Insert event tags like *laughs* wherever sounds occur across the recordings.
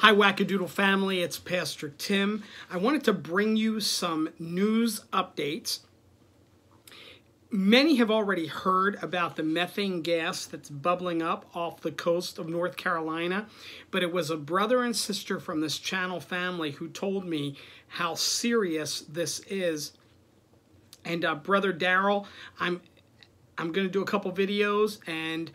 Hi, Wackadoodle family. It's Pastor Tim. I wanted to bring you some news updates. Many have already heard about the methane gas that's bubbling up off the coast of North Carolina, but it was a brother and sister from this channel family who told me how serious this is. And uh, brother Daryl, I'm I'm going to do a couple videos and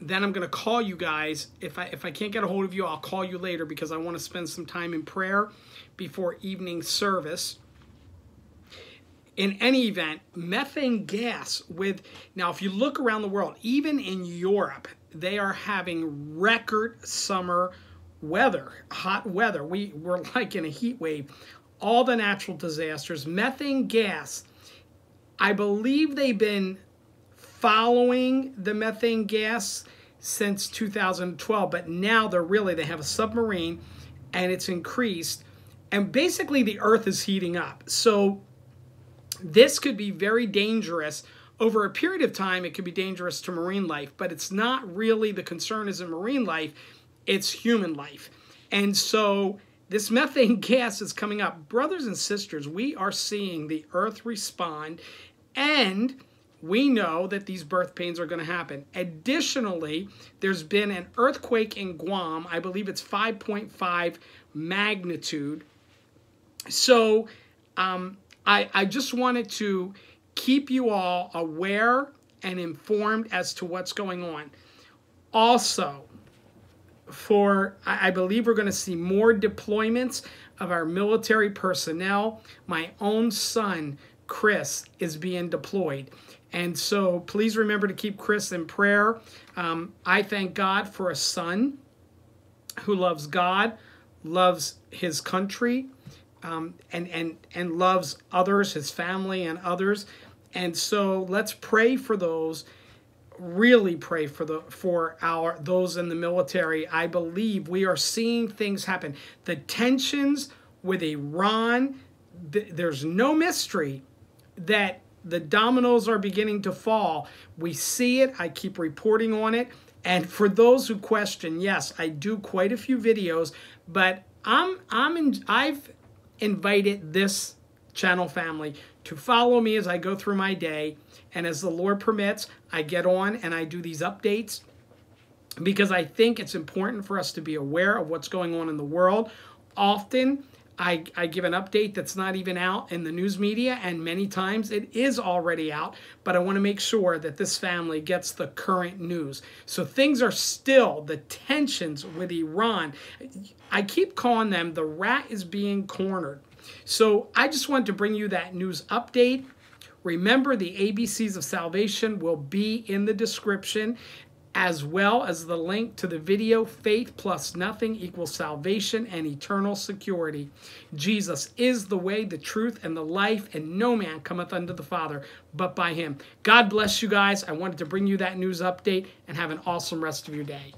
then I'm going to call you guys. If I, if I can't get a hold of you, I'll call you later because I want to spend some time in prayer before evening service. In any event, methane gas with, now if you look around the world, even in Europe, they are having record summer weather, hot weather. We, we're *laughs* like in a heat wave. All the natural disasters, methane gas, I believe they've been following the methane gas since 2012, but now they're really, they have a submarine and it's increased. And basically, the Earth is heating up. So, this could be very dangerous. Over a period of time, it could be dangerous to marine life, but it's not really the concern is in marine life, it's human life. And so, this methane *laughs* gas is coming up. Brothers and sisters, we are seeing the Earth respond and we know that these birth pains are going to happen. Additionally, there's been an earthquake in Guam. I believe it's 5.5 magnitude. So um, I, I just wanted to keep you all aware and informed as to what's going on. Also, for I believe we're going to see more deployments of our military personnel. My own son, Chris, is being deployed. And so please remember to keep Chris in prayer. Um, I thank God for a son who loves God, loves his country, um, and, and, and loves others, his family, and others. And so let's pray for those really pray for the for our those in the military. I believe we are seeing things happen. The tensions with Iran, th there's no mystery that the dominoes are beginning to fall. We see it. I keep reporting on it. And for those who question, yes, I do quite a few videos, but I'm I'm in, I've invited this channel family to follow me as I go through my day, and as the Lord permits, I get on and I do these updates because I think it's important for us to be aware of what's going on in the world. Often I, I give an update that's not even out in the news media, and many times it is already out, but I want to make sure that this family gets the current news. So things are still, the tensions with Iran, I keep calling them the rat is being cornered. So I just wanted to bring you that news update. Remember, the ABCs of salvation will be in the description as well as the link to the video Faith plus nothing equals salvation and eternal security. Jesus is the way, the truth, and the life, and no man cometh unto the Father but by him. God bless you guys. I wanted to bring you that news update and have an awesome rest of your day.